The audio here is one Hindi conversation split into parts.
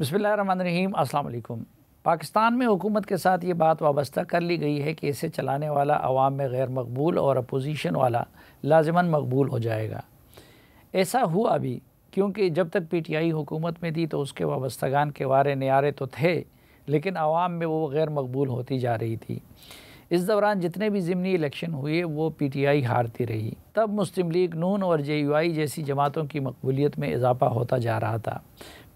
बसमीम अल्लाम पाकिस्तान में हुकूमत के साथ ये बात वाबस्ता कर ली गई है कि इसे चलाने वाला आवाम में गैर मकबूल और अपोजिशन वाला लाजमन मकबूल हो जाएगा ऐसा हुआ भी क्योंकि जब तक पी टी आई हुकूमत में थी तो उसके वाबस्तगान के वारे नारे तो थे लेकिन आवाम में वो गैर मकबूल होती जा रही थी इस दौरान जितने भी ज़मनी इलेक्शन हुए वो पी टी आई हारती रही तब मुस्लिम लीग नून और जे यू आई जैसी जमातों की मकबूलीत में इजाफा होता जा रहा था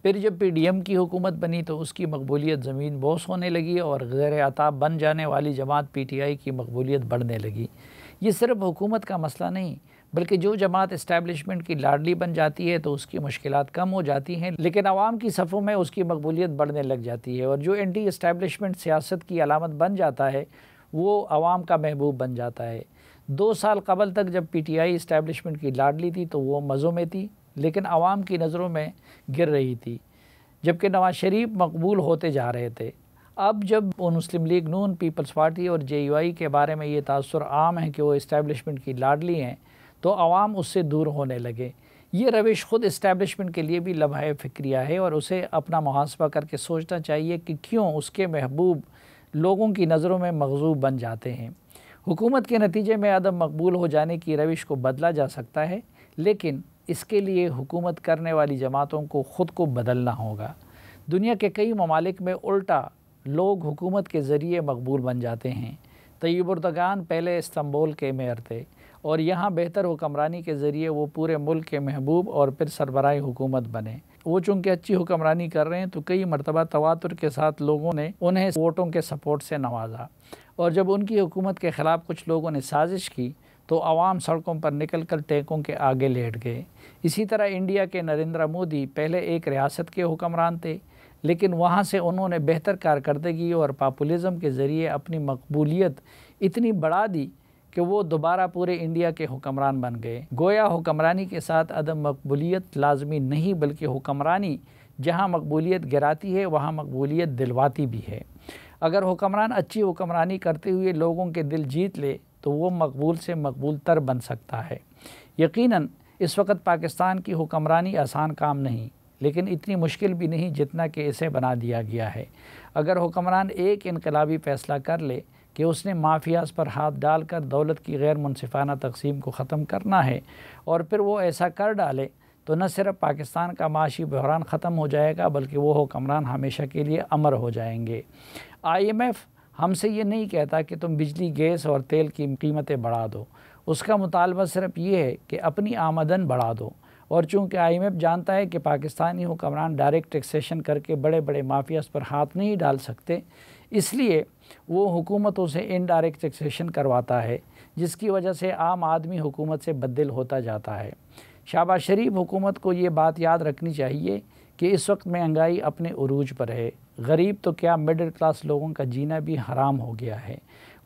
फिर जब पी डी एम की हुकूमत बनी तो उसकी मकबूलीत ज़मीन बोस होने लगी और गैर आताब बन जाने वाली जमात पी टी आई की मकबूलीत बढ़ने लगी ये सिर्फ हुकूमत का मसला नहीं बल्कि जो जमात इस्टेबलिशमेंट की लाडली बन जाती है तो उसकी मुश्किल कम हो जाती हैं लेकिन आवाम की सफ़ों में उसकी मकबूलीत बढ़ने लग जाती है और जो एंटी इस्टेबलिशमेंट सियासत की अलामत बन जाता है वो आवाम का महबूब बन जाता है दो साल कबल तक जब पी टी आई इस्टेबलिशमेंट की लाडली थी तो वो मज़ों में थी लेकिन आवाम की नज़रों में गिर रही थी जबकि नवाज शरीफ मकबूल होते जा रहे थे अब जब Muslim League Noon People's Party और जे यू आई के बारे में ये तासर आम है कि वो इस्टेबलिशमेंट की लाडली हैं तो आवाम उससे दूर होने लगे ये रविश ख़ुद इस्टेबलिशमेंट के लिए भी लम्हा फिक्रिया है और उसे अपना मुहासबा करके सोचना चाहिए कि क्यों उसके महबूब लोगों की नज़रों में मकजूब बन जाते हैं हुकूमत के नतीजे में अदम मकबूल हो जाने की रविश को बदला जा सकता है लेकिन इसके लिए हुकूमत करने वाली जमातों को ख़ुद को बदलना होगा दुनिया के कई ममालिक में उल्टा लोग हुकूमत के ज़रिए मकबूल बन जाते हैं तयबुर्दगान पहले इस्तंबोल के मेयर थे और यहाँ बेहतर हुक्मरानी के ज़रिए वो पूरे मुल्क के महबूब और फिर सरबराई हुकूमत बने वो चूँकि अच्छी हुक्मरानी कर रहे हैं तो कई मरतबा तवातुर के साथ लोगों ने उन्हें वोटों के सपोर्ट से नवाजा और जब उनकी हुकूमत के ख़िलाफ़ कुछ लोगों ने साजिश की तो आवाम सड़कों पर निकल कर टेकों के आगे लेट गए इसी तरह इंडिया के नरेंद्र मोदी पहले एक रियासत के हुक्मरान थे लेकिन वहाँ से उन्होंने बेहतर कारकर्दगी और पापुलिज़म के ज़रिए अपनी मकबूलियत इतनी बढ़ा दी कि वो दोबारा पूरे इंडिया के हुक्मरान बन गए गोया हुक्मरानी के साथ अदम मकबूलियत लाजमी नहीं बल्कि हुक्मरानी जहाँ मकबूलियत गिराती है वहाँ मकबूलियत दिलवाती भी है अगर हुक्मरान अच्छी हुक्मरानी करते हुए लोगों के दिल जीत ले तो वो मकबूल से मकबूल तर बन सकता है यकीनन इस वक्त पाकिस्तान की हुक्मरानी आसान काम नहीं लेकिन इतनी मुश्किल भी नहीं जितना कि इसे बना दिया गया है अगर हुक्मरान एक इनकलाबी फैसला कर ले कि उसने माफियाज पर हाथ डालकर दौलत की गैर मुनफाना तकसीम को ख़त्म करना है और फिर वो ऐसा कर डाले तो न सिर्फ पाकिस्तान का माशी बहरान ख़त्म हो जाएगा बल्कि वो हुक्मरान हमेशा के लिए अमर हो जाएंगे आई एम एफ़ हमसे ये नहीं कहता कि तुम बिजली गैस और तेल की कीमतें बढ़ा दो उसका मुतालबा सिर्फ ये है कि अपनी आमदन बढ़ा दो और चूँकि आई एम एफ़ जानता है कि पाकिस्तानी हुक्मरान डायरेक्ट टैक्सेशन करके बड़े बड़े माफियाज पर हाथ नहीं डाल सकते इसलिए वो हुकूमतों से इनडायरेक्ट टैक्सेशन करवाता है जिसकी वजह से आम आदमी हुकूमत से बदल होता जाता है शाबाज शरीफ हुकूमत को ये बात याद रखनी चाहिए कि इस वक्त महंगाई अपने अरूज पर है गरीब तो क्या मिडिल क्लास लोगों का जीना भी हराम हो गया है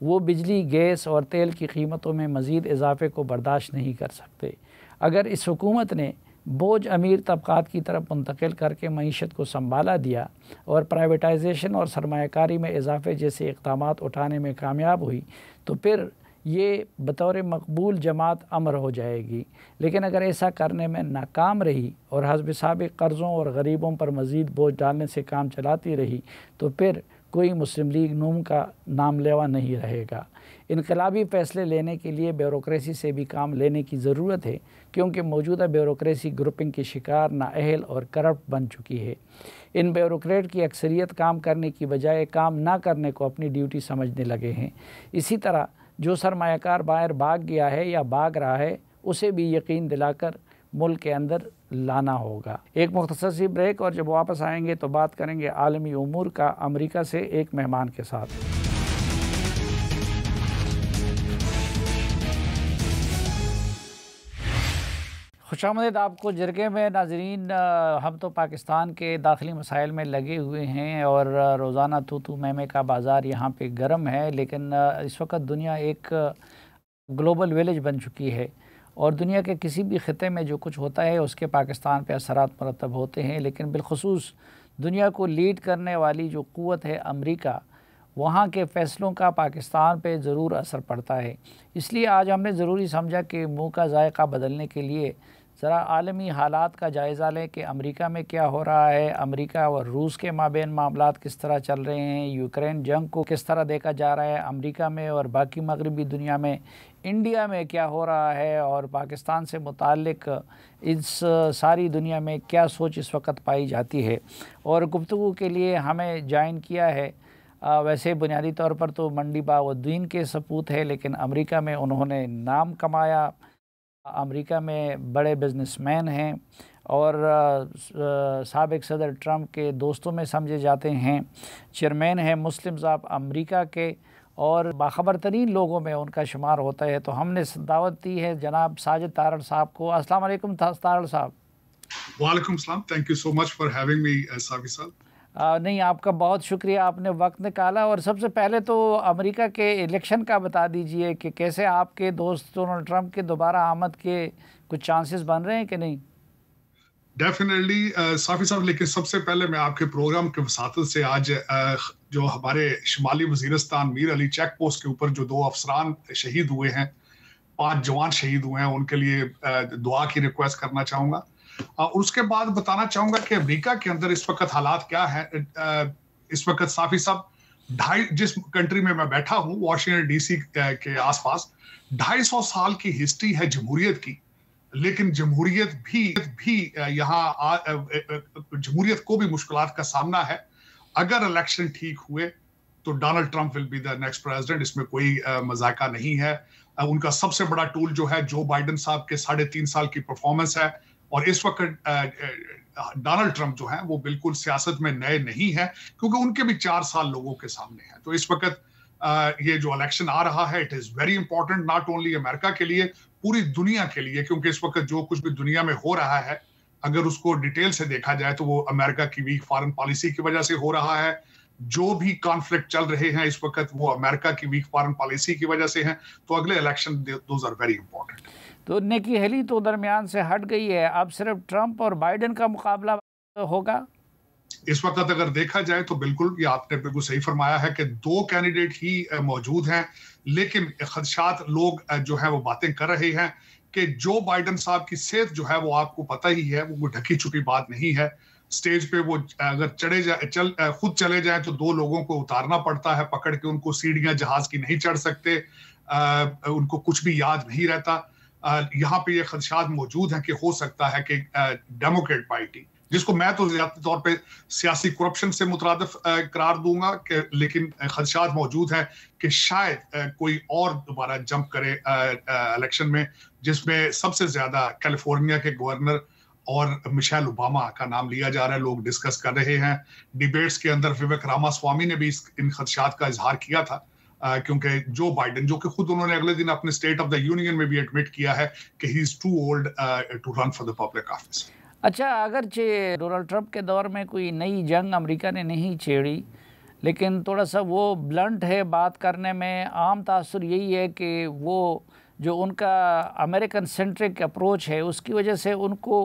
वो बिजली गैस और तेल की कीमतों में मज़ीद इजाफे को बर्दाश्त नहीं कर सकते अगर इस हुकूमत ने बोझ अमीर तबक़ात की तरफ मुंतकिल करके मीशत को संभाला दिया और प्राइवेटाइजेशन और सरमाकारी में इजाफे जैसे इकदाम उठाने में कामयाब हुई तो फिर ये बतौर मकबूल जमात अमर हो जाएगी लेकिन अगर ऐसा करने में नाकाम रही और हजब सबक कर्ज़ों और गरीबों पर मज़ीद बोझ डालने से काम चलाती रही तो फिर कोई मुस्लिम लीग नूम का नाम लेवा नहीं रहेगा इनकलाबी फैसले लेने के लिए ब्यूरोसी से भी काम लेने की ज़रूरत है क्योंकि मौजूदा ब्यूरोसी ग्रुपिंग की शिकार नााहल और करप्ट बन चुकी है इन ब्यूरोट की अक्सरियत काम करने की बजाय काम ना करने को अपनी ड्यूटी समझने लगे हैं इसी तरह जो सरमाकार बाहर भाग गया है या भाग रहा है उसे भी यकीन दिलाकर मुल्क के अंदर लाना होगा एक मुख्तर सी ब्रेक और जब वापस आएंगे तो बात करेंगे आलमी उमूर का अमरीका से एक मेहमान के साथ खुश आमदेद आपको जरगे में नाजरीन हम तो पाकिस्तान के दाखिली मसाइल में लगे हुए हैं और रोज़ाना तो तो मैमे का बाज़ार यहाँ पे गर्म है लेकिन इस वक्त दुनिया एक ग्लोबल विलेज बन चुकी है और दुनिया के किसी भी ख़ते में जो कुछ होता है उसके पाकिस्तान पर असर मरतब होते हैं लेकिन बिलखसूस दुनिया को लीड करने वाली जो क़वत है अमरीका वहाँ के फ़ैसलों का पाकिस्तान पर ज़रूर असर पड़ता है इसलिए आज हमने ज़रूरी समझा कि मुँह का जायका बदलने के लिए ज़रा आलमी हालात का जायज़ा लें कि अमरीका में क्या हो रहा है अमरीका और रूस के माबेन मामला किस तरह चल रहे हैं यूक्रेन जंग को किस तरह देखा जा रहा है अमरीका में और बाकी मगरबी दुनिया में इंडिया में क्या हो रहा है और पाकिस्तान से मुतक़ इस सारी दुनिया में क्या सोच इस वक्त पाई जाती है और गुफ्तु के लिए हमें ज्वाइन किया है आ, वैसे बुनियादी तौर पर तो मंडी बाउद्दीन के सपूत है लेकिन अमेरिका में उन्होंने नाम कमाया अमेरिका में बड़े बिजनेसमैन हैं और सबक सदर ट्रंप के दोस्तों में समझे जाते हैं चेयरमैन हैं मुस्लिम्स ऑफ अमेरिका के और बाखबर तरीन लोगों में उनका शुमार होता है तो हमने दावत दी है जनाब साजिद तारण साहब को अस्सलाम वालेकुम तारण साहब वालेकुम सलाम thank you so much for having me Sawi साहब नहीं आपका बहुत शुक्रिया आपने वक्त निकाला और सबसे पहले तो अमेरिका के इलेक्शन का बता दीजिए कि कैसे आपके दोस्त डोनाल्ड ट्रंप के दोबारा आमद के कुछ चांसेस बन रहे हैं कि नहीं डेफिनेटली साफी uh, साहब लेकिन सबसे पहले मैं आपके प्रोग्राम के वसात से आज uh, जो हमारे शुमाली वजीरस्तान मीर अली चेक पोस्ट के ऊपर जो दो अफसरान शहीद हुए हैं पांच जवान शहीद हुए हैं उनके लिए uh, दुआ की रिक्वेस्ट करना चाहूंगा uh, और उसके बाद बताना चाहूंगा कि अमेरिका के अंदर इस वक्त हालात क्या है इस वक्त साफी साहब ढाई जिस कंट्री में मैं बैठा हूँ वॉशिंगटन डीसी के आसपास ढाई सौ साल की हिस्ट्री है जमहूरियत की लेकिन जमहूरियत भी भी यहाँ जमहूरियत को भी मुश्किल का सामना है अगर इलेक्शन ठीक हुए तो Donald Trump will be the next president इसमें कोई मजाका नहीं है उनका सबसे बड़ा टूल जो है जो बाइडन साहब के साढ़े तीन साल की परफॉर्मेंस है और इस वक्त डोनाल्ड ट्रंप जो है वो बिल्कुल सियासत में नए नहीं है क्योंकि उनके भी चार साल लोगों के सामने हैं तो इस वक्त ये जो इलेक्शन आ रहा है it is very important not only America के लिए पूरी दुनिया के लिए क्योंकि इस वक्त जो कुछ भी दुनिया में हो रहा है अगर उसको डिटेल से देखा जाए तो वो अमेरिका की वीक फॉरेन पॉलिसी की वजह से हो रहा है जो भी कॉन्फ्लिक्ट चल रहे हैं इस वक्त वो अमेरिका की वीक फॉरेन पॉलिसी की वजह से हैं तो अगले election those are very important तो निकी हेली तो दरमियान से हट गई है अब सिर्फ ट्रंप और बाइडन का मुकाबला होगा इस वक्त अगर देखा जाए तो बिल्कुल ये आपने बिल्कुल सही फरमाया है कि दो कैंडिडेट ही मौजूद हैं लेकिन खदशात लोग जो है वो बातें कर रहे हैं कि जो बाइडन साहब की सेहत जो है वो आपको पता ही है वो ढकी छुपी बात नहीं है स्टेज पे वो अगर चढ़े जाए चल खुद चले जाए तो दो लोगों को उतारना पड़ता है पकड़ के उनको सीढ़ियां जहाज की नहीं चढ़ सकते आ, उनको कुछ भी याद नहीं रहता यहाँ पे ये खदशात मौजूद हैं कि हो सकता है कि डेमोक्रेट पार्टी जिसको मैं तो ज्यादा तौर पर सियासी करप्शन से मुतरद करार दूंगा कि लेकिन खदशात मौजूद हैं कि शायद कोई और दोबारा जंप करे इलेक्शन में जिसमें सबसे ज्यादा कैलिफोर्निया के गवर्नर और मिशेल ओबामा का नाम लिया जा रहा है लोग डिस्कस कर रहे हैं डिबेट्स के अंदर विवेक रामा स्वामी ने भी इस इन खदशात का इजहार किया था क्योंकि जो बाइडन जो कि खुद उन्होंने अगले दिन अपने स्टेट ऑफ द यूनियन में भी एडमिट किया है कि he is too old to run for the public office अच्छा अगरचे डोनाल्ड ट्रंप के दौर में कोई नई जंग अमेरिका ने नहीं छेड़ी लेकिन थोड़ा सा वो ब्लंट है बात करने में आम तासर यही है कि वो जो उनका अमेरिकन सेंट्रिक अप्रोच है उसकी वजह से उनको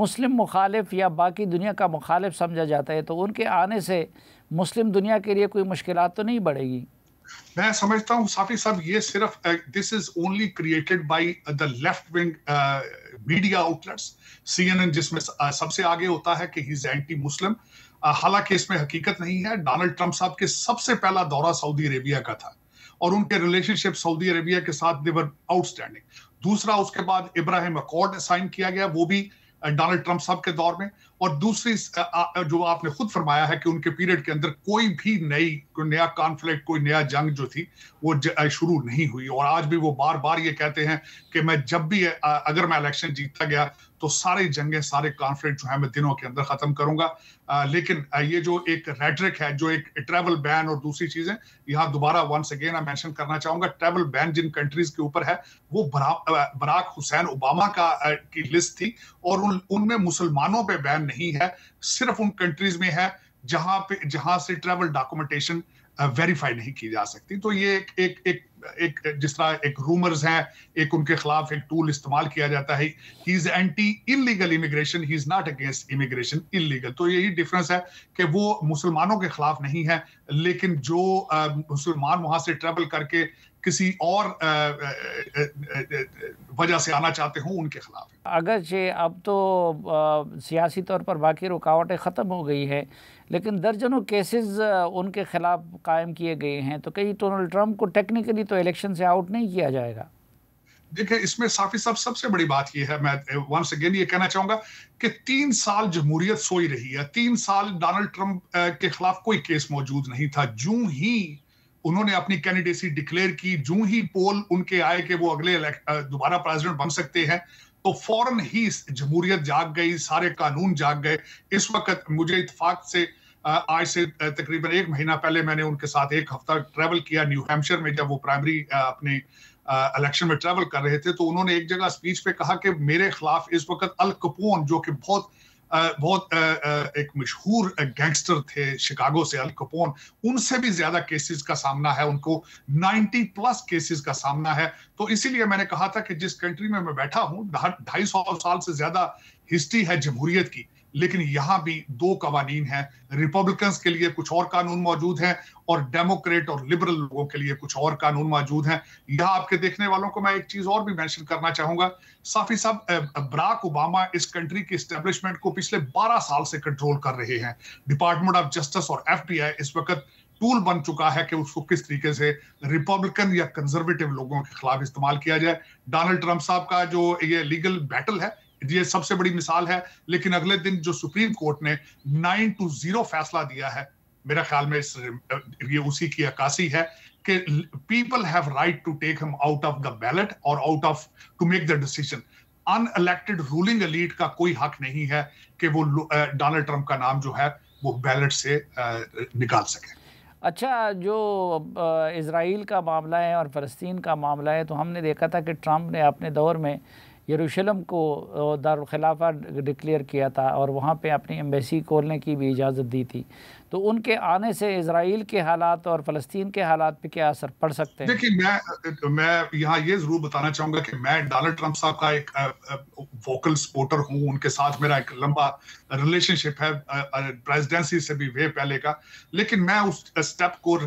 मुस्लिम मुखालिफ या बाकी दुनिया का मुखालिफ समझा जाता है तो उनके आने से मुस्लिम दुनिया के लिए कोई मुश्किल तो नहीं बढ़ेगी मैं समझता हूँ साफी साहब ये सिर्फ this is only created by the left wing media outlets CNN जिसमें सबसे आगे होता है कि ही इज एंटी मुस्लिम हालांकि इसमें हकीकत नहीं है डोनाल्ड ट्रंप साहब के सबसे पहला दौरा सऊदी अरेबिया का था और उनके रिलेशनशिप सऊदी अरेबिया के साथ देवर आउटस्टैंडिंग दूसरा उसके बाद इब्राहिम अकॉर्ड साइन किया गया वो भी डोनाल्ड ट्रंप साहब के दौर में और दूसरी जो आपने खुद फरमाया है कि उनके पीरियड के अंदर कोई भी नई कोई नया कॉन्फ्लिक्ट कोई नया जंग जो थी वो शुरू नहीं हुई और आज भी वो बार बार ये कहते हैं कि मैं जब भी अगर मैं इलेक्शन जीतता गया तो सारी जंगें सारे कॉन्फ्लिक्ट जो है मैं दिनों के अंदर खत्म करूंगा लेकिन ये जो एक रेटरिक है जो एक ट्रेवल बैन और दूसरी चीजें यहाँ दोबारा वंस अगेन मैंशन करना चाहूंगा ट्रेवल बैन जिन कंट्रीज के ऊपर है वो बराक हुसैन ओबामा का की लिस्ट थी और उनमें मुसलमानों पर बैन नहीं है सिर्फ उन कंट्रीज में है जहां पे जहां से ट्रेवल डॉक्यूमेंटेशन वेरीफाई नहीं की जा सकती तो ये एक एक एक, एक जिस तरह एक रूमर्स हैं एक उनके खिलाफ एक टूल इस्तेमाल किया जाता है he is anti illegal immigration he is not against immigration illegal तो यही डिफरेंस है कि वो मुसलमानों के खिलाफ नहीं है लेकिन जो uh, मुसलमान वहां से ट्रेवल करके किसी और वजह से आना चाहते हों उनके खिलाफ अगर अगरचे अब तो सियासी तौर पर बाकी रुकावटें ख़त्म हो गई है लेकिन दर्जनों केसेस उनके खिलाफ कायम किए गए हैं तो कहीं डोनाल्ड ट्रंप को टेक्निकली तो इलेक्शन से आउट नहीं किया जाएगा देखिए इसमें साफी साहब सबसे बड़ी बात यह है मैं वंस अगेन ये कहना चाहूंगा कि तीन साल जमहूरियत सोई रही है तीन साल डोनाल्ड ट्रंप के खिलाफ कोई केस मौजूद नहीं था जूं ही उन्होंने अपनी कैंडिडेसी डिक्लेयर की जू ही पोल उनके आए कि वो अगले दोबारा प्रेसिडेंट बन सकते हैं तो फौरन ही जमहूरियत जाग गई सारे कानून जाग गए इस वक्त मुझे इतफाक से आज से तकरीबन एक महीना पहले मैंने उनके साथ एक हफ्ता ट्रैवल किया न्यू हैम्पशर में जब वो प्राइमरी अपने इलेक्शन में ट्रैवल कर रहे थे तो उन्होंने एक जगह स्पीच पे कहा कि मेरे खिलाफ इस वक्त अल कपून जो कि बहुत बहुत एक मशहूर गैंगस्टर थे शिकागो से अल कपोन उनसे भी ज्यादा केसेस का सामना है उनको 90 प्लस केसेस का सामना है तो इसीलिए मैंने कहा था कि जिस कंट्री में मैं बैठा हूँ ढाई सौ साल से ज्यादा हिस्ट्री है जमहूरियत की लेकिन यहाँ भी दो कवानीन हैं रिपब्लिकन्स के लिए कुछ और कानून मौजूद हैं और डेमोक्रेट और लिबरल लोगों के लिए कुछ और कानून मौजूद हैं यह आपके देखने वालों को मैं एक चीज और भी मेंशन करना चाहूंगा साफी साहब बराक ओबामा इस कंट्री के स्टेब्लिशमेंट को पिछले 12 साल से कंट्रोल कर रहे हैं डिपार्टमेंट ऑफ जस्टिस और एफ इस वक्त टूल बन चुका है कि उसको किस तरीके से रिपब्लिकन या कंजर्वेटिव लोगों के खिलाफ इस्तेमाल किया जाए डोनाल्ड ट्रंप साहब का जो ये लीगल बैटल है ये सबसे बड़ी मिसाल है लेकिन अगले दिन जो सुप्रीम कोर्ट ने नाइन टू जीरो फैसला दिया है मेरा ख्याल में इस ये उसी की अक्सी है कि people have right to take हम आउट ऑफ द बैलेट और out of to make the decision unelected ruling elite का कोई हक नहीं है कि वो डोनाल्ड ट्रंप का नाम जो है वो बैलेट से निकाल सके अच्छा जो इसराइल का मामला है और फ़लस्तीन का मामला है तो हमने देखा था कि ट्रंप ने अपने दौर में यरूशलम को दारखिलाफा डिक्लेयर किया था और वहाँ पे अपनी एम्बेसी खोलने की भी इजाज़त दी थी तो उनके आने से इसराइल के हालात और फलस्तीन के हालात पे क्या असर पड़ सकते हैं देखिए मैं मैं यहाँ ये जरूर बताना चाहूंगा कि मैं डोनाल्ड ट्रंप साहब का एक वोकल सपोर्टर हूँ उनके साथ मेरा एक लंबा रिलेशनशिप है प्रेसिडेंसी से भी वे पहले का लेकिन मैं उस स्टेप को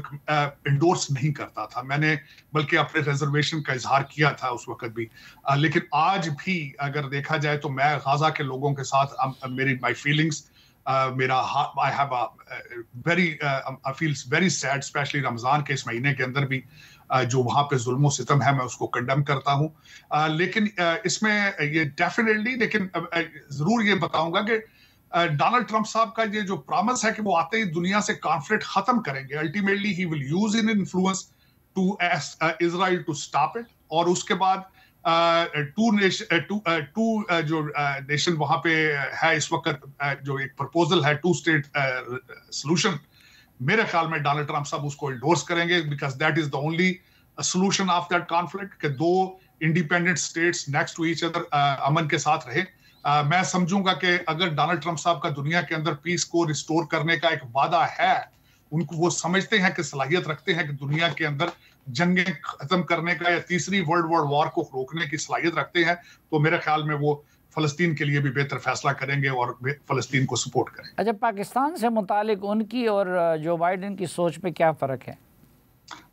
इंडोर्स नहीं करता था मैंने बल्कि अपने रिजर्वेशन का इजहार किया था उस वक्त भी लेकिन आज भी अगर देखा जाए तो मैं गजा के लोगों के साथ मेरी माई फीलिंग्स Uh, मेरा हाथ I have very I feel very sad specially Ramzan के इस महीने के अंदर भी uh, जो वहाँ पे जुल्म सितम है मैं उसको कंडम करता हूँ uh, लेकिन इसमें ये डेफिनेटली लेकिन ज़रूर ये बताऊंगा कि डोनाल्ड ट्रंप साहब का ये जो प्रॉमिस है कि वो आते ही दुनिया से कॉन्फ्लिक्ट खत्म करेंगे ultimately he will use in influence to Israel to stop it और उसके बाद टू नेशन टू जो नेशन वहां पे है इस वक्त जो एक प्रपोजल है टू स्टेट सोल्यूशन मेरे ख्याल में डोनाल्ड ट्रंप साहब उसको इंडोर्स करेंगे because that is the only solution of that conflict के दो independent states next to each other अमन के साथ रहे uh, मैं समझूंगा कि अगर डोनाल्ड ट्रंप साहब का दुनिया के अंदर पीस को रिस्टोर करने का एक वादा है उनको वो समझते हैं कि सलाहियत रखते हैं कि दुनिया के अंदर जंगे खत्म करने का या तीसरी वर्ल्ड वॉर वॉर को रोकने की सलाहियत रखते हैं तो मेरे ख्याल में वो फलस्तीन के लिए भी बेहतर फैसला करेंगे और फलस्तीन को सपोर्ट करेंगे अच्छा पाकिस्तान से मुतालिक उनकी और जो बाइडन की सोच पे क्या फ़र्क है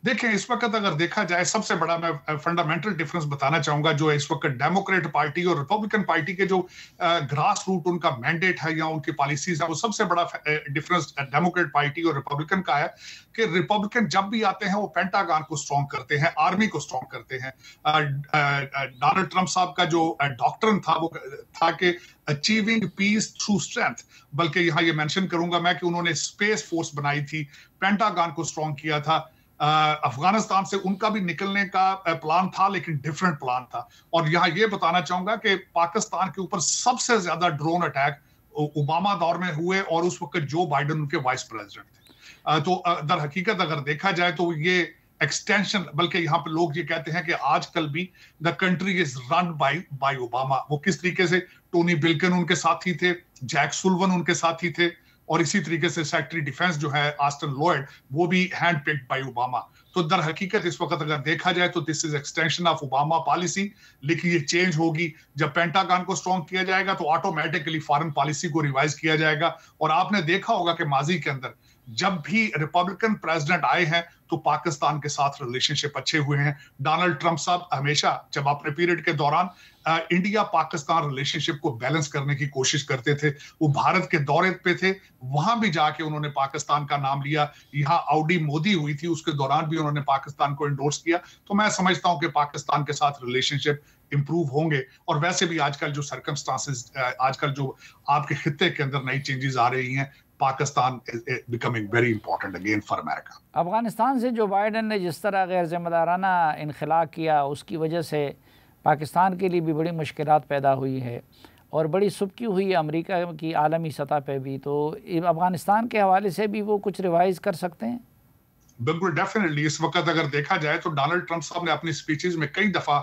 देखें इस वक्त अगर देखा जाए सबसे बड़ा मैं फंडामेंटल डिफरेंस बताना चाहूंगा जो इस वक्त डेमोक्रेट पार्टी और रिपब्लिकन पार्टी के जो ग्रास रूट उनका मैंडेट है या उनकी पॉलिसीज है वो सबसे बड़ा डिफरेंस डेमोक्रेट पार्टी और रिपब्लिकन का है कि रिपब्लिकन जब भी आते हैं वो पेंटागान को स्ट्रॉन्ग करते हैं आर्मी को स्ट्रॉन्ग करते हैं डोनाल्ड ट्रंप साहब का जो डॉक्टर था वो था कि अचीविंग पीस थ्रू स्ट्रेंथ बल्कि यहाँ ये मैंशन करूंगा मैं कि उन्होंने स्पेस फोर्स बनाई थी पेंटागान को स्ट्रॉन्ग किया था अफगानिस्तान से उनका भी निकलने का प्लान था लेकिन डिफरेंट प्लान था और यहाँ ये बताना चाहूंगा कि पाकिस्तान के ऊपर सबसे ज्यादा ड्रोन अटैक ओबामा दौर में हुए और उस वक्त जो बाइडन उनके वाइस प्रेसिडेंट थे तो दर हकीकत अगर देखा जाए तो ये एक्सटेंशन बल्कि यहाँ पे लोग ये कहते हैं कि आजकल भी the country is run by by Obama वो किस तरीके से टोनी बिल्कन उनके साथी थे जैक सुलवन उनके साथी थे और इसी तरीके से सेक्रेटरी डिफेंस जो है आस्टन लॉयड वो भी हैंड पिक बाई ओबामा तो दर हकीकत इस वक्त अगर देखा जाए तो this is extension of Obama policy लेकिन ये चेंज होगी जब पेंटागन को स्ट्रॉन्ग किया जाएगा तो ऑटोमेटिकली फॉरन पॉलिसी को रिवाइज किया जाएगा और आपने देखा होगा कि माजी के अंदर जब भी रिपब्लिकन प्रेसिडेंट आए हैं तो पाकिस्तान के साथ रिलेशनशिप अच्छे हुए हैं डोनाल्ड ट्रंप साहब हमेशा जब अपने पीरियड के दौरान इंडिया पाकिस्तान रिलेशनशिप को बैलेंस करने की कोशिश करते थे वो भारत के दौरे पे थे वहां भी जाके उन्होंने पाकिस्तान का नाम लिया यहाँ आउडी मोदी हुई थी उसके दौरान भी उन्होंने पाकिस्तान को इंडोर्स किया तो मैं समझता हूँ कि पाकिस्तान के साथ रिलेशनशिप इंप्रूव होंगे और वैसे भी आजकल जो सर्कमस्टांसेस आजकल जो आपके खत्े के अंदर नई चेंजेस आ रही हैं Pakistan becoming very important again for America Afghanistan से जो बाइडन ने जिस तरह गैर जिम्मेदाराना इनखला किया उसकी वजह से पाकिस्तान के लिए भी बड़ी मुश्किल पैदा हुई है और बड़ी सुबकी हुई है अमरीका की आलमी सतह पर भी तो अफ़गानिस्तान के हवाले से भी वो कुछ रिवाइज़ कर सकते हैं बिल्कुल डेफिनेटली इस वक्त अगर देखा जाए तो डोनाल्ड ट्रंप साहब ने अपनी स्पीचेज में कई दफ़ा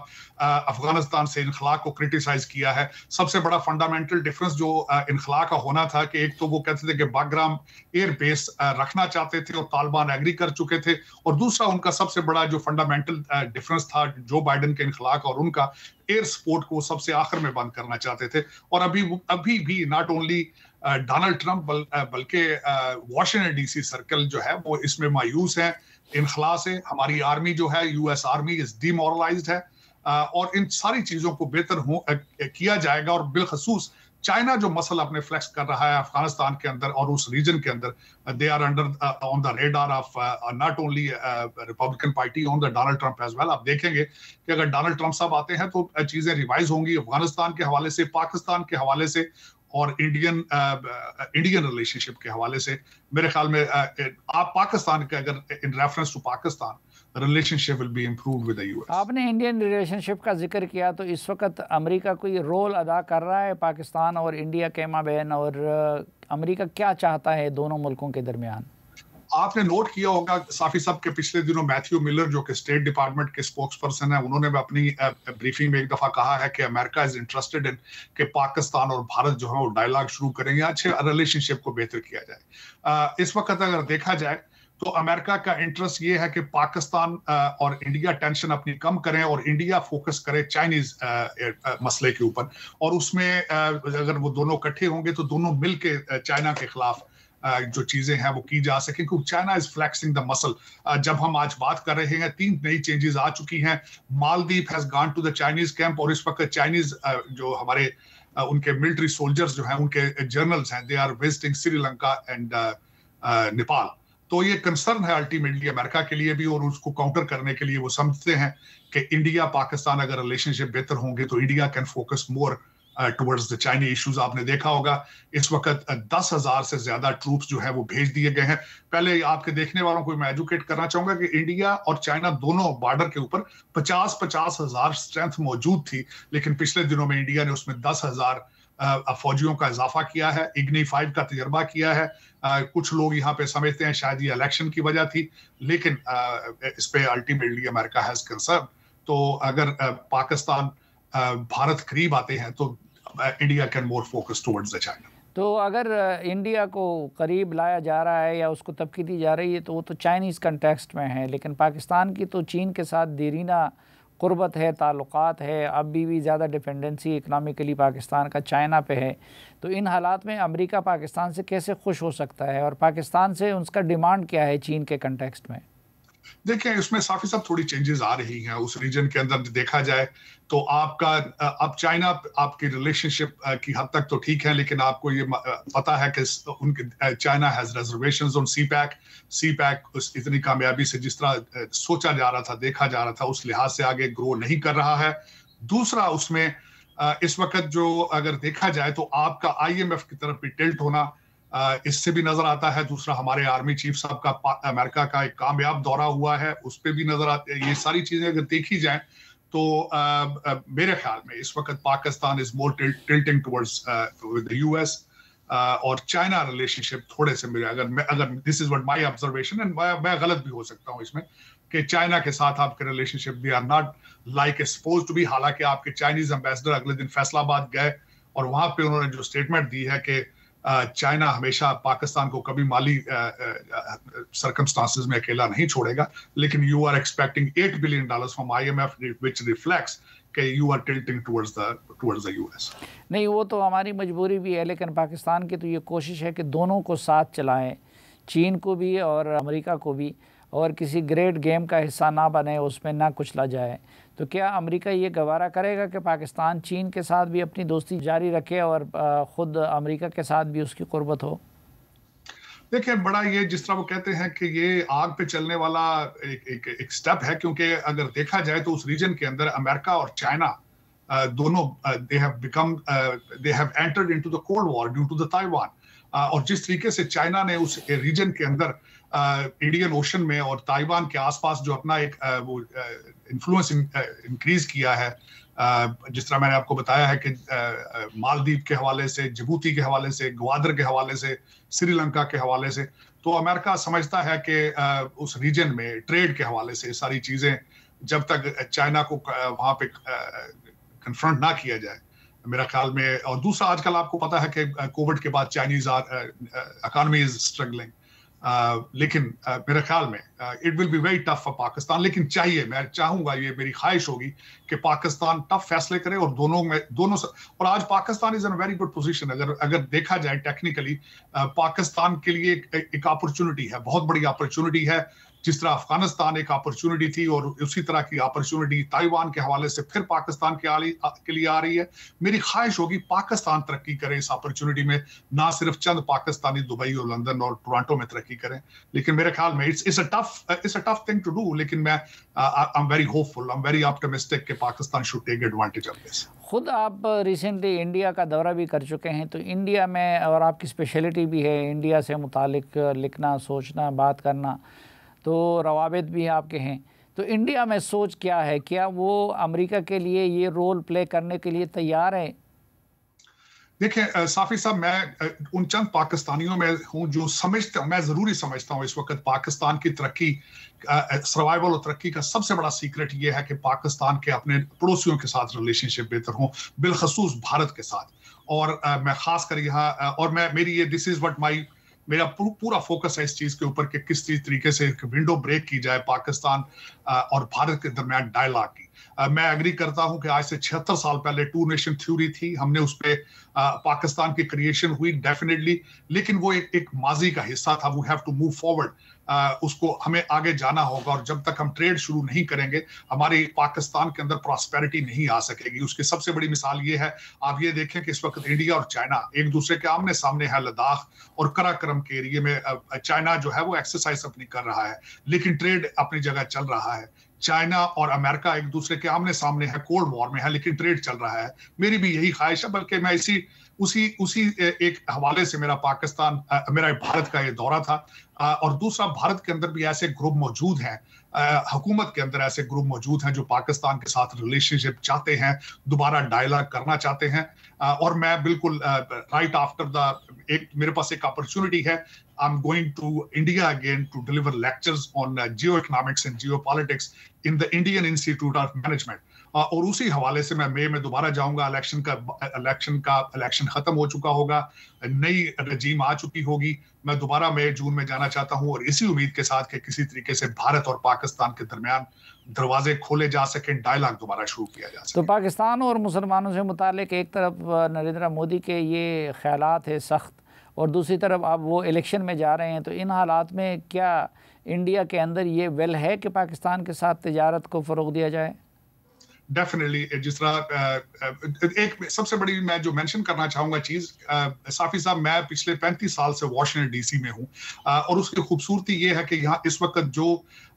अफगानिस्तान से इनखला को क्रिटिसाइज किया है सबसे बड़ा फंडामेंटल डिफरेंस जो इनखला का होना था कि एक तो वो कहते थे कि बागराम एयर बेस रखना चाहते थे और तालिबान एग्री कर चुके थे और दूसरा उनका सबसे बड़ा जो फंडामेंटल डिफरेंस था जो बाइडन के इनखलाक और उनका एयर स्पोर्ट को सबसे आखिर में बंद करना चाहते थे और अभी अभी भी नॉट ओनली डोनाल्ड ट्रंप बल, बल्कि वॉशिंगटन डीसी सर्कल जो है वो इसमें मायूस है इनखला से हमारी आर्मी जो है यूएस आर्मी इस डीमोरलाइज है और इन सारी चीज़ों को बेहतर हो किया जाएगा और बिलखसूस चाइना जो मसल अपने फ्लैक्स कर रहा है अफगानिस्तान के अंदर और उस रीजन के अंदर they are under on the radar of not only Republican party on the Donald Trump as well आप देखेंगे कि अगर डोनाल्ड ट्रंप साहब आते हैं तो चीज़ें रिवाइज होंगी अफगानिस्तान के हवाले से पाकिस्तान के हवाले से और इंडियन इंडियन रिलेशनशिप के हवाले से मेरे ख्याल में uh, आप पाकिस्तान के अगर in reference to Pakistan relationship will be improve with US आपने इंडियन रिलेशनशिप का जिक्र किया तो इस वक्त अमेरिका कोई रोल अदा कर रहा है पाकिस्तान और इंडिया के माबेन और uh, अमेरिका क्या चाहता है दोनों मुल्कों के दरमियान आपने नोट किया होगा साफी साहब के पिछले दिनों मैथ्यू मिलर जो कि स्टेट डिपार्टमेंट के स्पोक्स पर्सन है उन्होंने भी अपनी ब्रीफिंग में एक दफा कहा है कि अमेरिका इज इंटरेस्टेड इन कि पाकिस्तान और भारत जो है वो डायलॉग शुरू करेंगे अच्छे रिलेशनशिप को बेहतर किया जाए इस वक्त अगर देखा जाए तो अमेरिका का इंटरेस्ट ये है कि पाकिस्तान और इंडिया टेंशन अपनी कम करें और इंडिया फोकस करे चाइनीज मसले के ऊपर और उसमें अगर वो दोनों इकट्ठे होंगे तो दोनों मिल के चाइना के खिलाफ जो चीजें हैं वो की जा सके क्योंकि China is flexing the muscle जब हम आज बात कर रहे हैं तीन नई चेंजेस आ चुकी हैं Maldives has gone to the Chinese camp और इस वक्त चाइनीज जो हमारे उनके मिलिट्री सोल्जर्स जो हैं उनके जर्नल्स हैं they are visiting Sri Lanka and Nepal तो ये कंसर्न है अल्टीमेटली अमेरिका के लिए भी और उसको काउंटर करने के लिए वो समझते हैं कि इंडिया पाकिस्तान अगर रिलेशनशिप बेहतर होंगे तो India can focus more towards the China issues आपने देखा होगा इस वक्त uh, दस हजार से ज्यादा ट्रूप्स जो है वो भेज दिए गए हैं पहले आपके देखने वालों को मैं एजुकेट करना चाहूंगा कि इंडिया और चाइना दोनों बॉर्डर के ऊपर पचास पचास हजार स्ट्रेंथ मौजूद थी लेकिन पिछले दिनों में इंडिया ने उसमें दस हजार uh, फौजियों का इजाफा किया है इग्नी फाइव का तजर्बा किया है uh, कुछ लोग यहाँ पे समझते हैं शायद ये इलेक्शन की वजह थी लेकिन इस पे अल्टीमेटली अमेरिका हैज कंसर्न तो अगर पाकिस्तान भारत करीब आते हैं तो India can more focus towards the China तो अगर इंडिया uh, को करीब लाया जा रहा है या उसको तबकी दी जा रही है तो वो तो चाइनीज़ कंटेक्सट में है लेकिन पाकिस्तान की तो चीन के साथ देरीना कुर्बत है ताल्लुकात है अब भी भी ज़्यादा डिपेंडेंसी इकनॉमिकली पाकिस्तान का चाइना पे है तो इन हालात में अमेरिका पाकिस्तान से कैसे खुश हो सकता है और पाकिस्तान से उसका डिमांड क्या है चीन के कंटेक्सट में देखिए इसमें साफी साफ थोड़ी चेंजेस आ रही हैं उस रीजन के अंदर देखा जाए तो आपका अब चाइना आपकी रिलेशनशिप की हद तक तो ठीक है लेकिन आपको ये पता है कि उनके China has reservation on C pack C pack उस इतनी कामयाबी से जिस तरह सोचा जा रहा था देखा जा रहा था उस लिहाज से आगे ग्रो नहीं कर रहा है दूसरा उसमें इस वक्त जो अगर देखा जाए तो आपका आईएमएफ की तरफ भी टिल्ट होना इससे भी नजर आता है दूसरा हमारे आर्मी चीफ साहब का अमेरिका का एक कामयाब दौरा हुआ है उस पर भी नजर आते ये सारी चीजें अगर देखी जाए तो आ, आ, मेरे ख्याल में इस वक्त Pakistan is more tilting towards with US और चाइना रिलेशनशिप थोड़े से मेरे अगर मैं अगर this is what my observation and मैं गलत भी हो सकता हूँ इसमें कि चाइना के साथ आपके relationship they are not like expose to be हालांकि आपके चाइनीज एम्बेसडर अगले दिन फैसलाबाद गए और वहां पे उन्होंने जो स्टेटमेंट दी है कि चाइना हमेशा पाकिस्तान को कभी माली सर्कमस्टांसिस में अकेला नहीं छोड़ेगा लेकिन you are expecting eight billion dollar from IMF which reflects कि you are tilting towards the towards the US नहीं वो तो हमारी मजबूरी भी है लेकिन पाकिस्तान की तो ये कोशिश है कि दोनों को साथ चलाएं चीन को भी और अमेरिका को भी और किसी ग्रेट गेम का हिस्सा ना बने उसमें ना कुचला जाए तो क्या अमेरिका ये गवारा करेगा कि पाकिस्तान चीन के साथ भी अपनी दोस्ती जारी रखे और ख़ुद अमेरिका के साथ भी उसकी कुर्बत हो देखिए बड़ा ये जिस तरह वो कहते हैं कि ये आग पे चलने वाला एक, एक, एक स्टेप है क्योंकि अगर देखा जाए तो उस रीजन के अंदर अमेरिका और चाइना दोनों they have become they have entered into the cold war due to the Taiwan और जिस तरीके से चाइना ने उस रीजन के अंदर इंडियन ओशन में और ताइवान के आसपास जो अपना एक वो इन्फ्लुएंस इंक्रीज uh, किया है uh, जिस तरह मैंने आपको बताया है कि uh, मालदीव के हवाले से जबूती के हवाले से ग्वादर के हवाले से श्रीलंका के हवाले से तो अमेरिका समझता है कि उस रीजन में ट्रेड के हवाले से सारी चीज़ें जब तक चाइना को वहाँ पे कन्फ्रंट ना किया जाए मेरा ख्याल में और दूसरा आजकल आपको पता है कि कोविड के बाद चाइनीज इकानमी इज स्ट्रगलिंग लेकिन मेरे ख्याल में it will be very tough for Pakistan लेकिन चाहिए मैं चाहूंगा ये मेरी ख्वाहिश होगी कि पाकिस्तान टफ फैसले करे और दोनों में दोनों स... और आज Pakistan is in very good position अगर अगर देखा जाए टेक्निकली पाकिस्तान के लिए एक अपॉर्चुनिटी है बहुत बड़ी अपॉर्चुनिटी है जिस तरह अफगानिस्तान एक अपॉर्चुनिटी थी और उसी तरह की अपॉर्चुनिटी ताइवान के हवाले से फिर पाकिस्तान के, आली, के लिए आ रही है मेरी ख्वाहिश होगी पाकिस्तान तरक्की करे इस अपॉर्चुनिटी में ना सिर्फ चंद पाकिस्तानी दुबई और लंदन और टोरंटो में तरक्की करें लेकिन मेरे ख्याल में it's it's a tough it's a tough thing to do लेकिन मैं I am very hopeful I am very optimistic के Pakistan should take advantage of this खुद आप रिसेंटली इंडिया का दौरा भी कर चुके हैं तो इंडिया में और आपकी स्पेशलिटी भी है इंडिया से मुतालिक लिखना सोचना बात करना तो रवाबित भी आपके हैं तो इंडिया में सोच क्या है क्या वो अमेरिका के लिए ये रोल प्ले करने के लिए तैयार है देखिए साफी साहब मैं उन चंद पाकिस्तानियों में हूँ जो समझता मैं ज़रूरी समझता हूँ इस वक्त पाकिस्तान की तरक्की सर्वाइवल और तरक्की का सबसे बड़ा सीक्रेट ये है कि पाकिस्तान के अपने पड़ोसियों के साथ रिलेशनशिप बेहतर हो बिलखसूस भारत के साथ और आ, मैं खास कर यहाँ और मैं मेरी ये दिस इज़ वट माई मेरा पूरा फोकस है इस चीज के ऊपर कि किस चीज तरीके से एक विंडो ब्रेक की जाए पाकिस्तान और भारत के दरमियान डायलॉग की मैं एग्री करता हूं कि आज से छिहत्तर साल पहले टू नेशन थ्योरी थी हमने उस पर पाकिस्तान की क्रिएशन हुई डेफिनेटली लेकिन वो एक एक माजी का हिस्सा था we have to move forward उसको हमें आगे जाना होगा और जब तक हम ट्रेड शुरू नहीं करेंगे हमारी पाकिस्तान के अंदर प्रॉस्पेरिटी नहीं आ सकेगी उसकी सबसे बड़ी मिसाल ये है आप ये देखें कि इस वक्त इंडिया और चाइना एक दूसरे के आमने सामने है लद्दाख और कराक्रम के एरिए में चाइना जो है वो एक्सरसाइज अपनी कर रहा है लेकिन ट्रेड अपनी जगह चल रहा है चाइना और अमेरिका एक दूसरे के आमने सामने है कोल्ड वॉर में है लेकिन ट्रेड चल रहा है मेरी भी यही ख्वाहिश है बल्कि मैं इसी उसी उसी एक हवाले से मेरा पाकिस्तान मेरा भारत का ये दौरा था और दूसरा भारत के अंदर भी ऐसे ग्रुप मौजूद हैं हुकूमत के अंदर ऐसे ग्रुप मौजूद हैं जो पाकिस्तान के साथ रिलेशनशिप चाहते हैं दोबारा डायलॉग करना चाहते हैं और मैं बिल्कुल राइट आफ्टर द एक मेरे पास एक अपॉर्चुनिटी है I am going to India again to deliver lectures on geo economics and geo politics in the Indian Institute of Management और उसी हवाले से मैं मई में दोबारा जाऊंगा इलेक्शन का इलेक्शन का इलेक्शन खत्म हो चुका होगा नई रजीम आ चुकी होगी मैं दोबारा मई जून में जाना चाहता हूं और इसी उम्मीद के साथ कि किसी तरीके से भारत और पाकिस्तान के दरमियान दरवाजे खोले जा सकें डायलॉग दोबारा शुरू किया जा सके तो पाकिस्तान और मुसलमानों से मुतल एक तरफ नरेंद्र मोदी के ये ख्याल है सख्त और दूसरी तरफ अब वो इलेक्शन में जा रहे हैं तो इन हालात में क्या इंडिया के अंदर ये वेल है कि पाकिस्तान के साथ तजारत को फ़रोग दिया जाए डेफिनेटली eh, जिस तरह eh, eh, एक सबसे बड़ी मैं जो मेंशन करना चाहूंगा चीज़ साफ़ी साहब मैं पिछले 35 साल से वॉशिंगटन डीसी में हूँ और उसकी खूबसूरती ये है कि यहाँ इस वक्त जो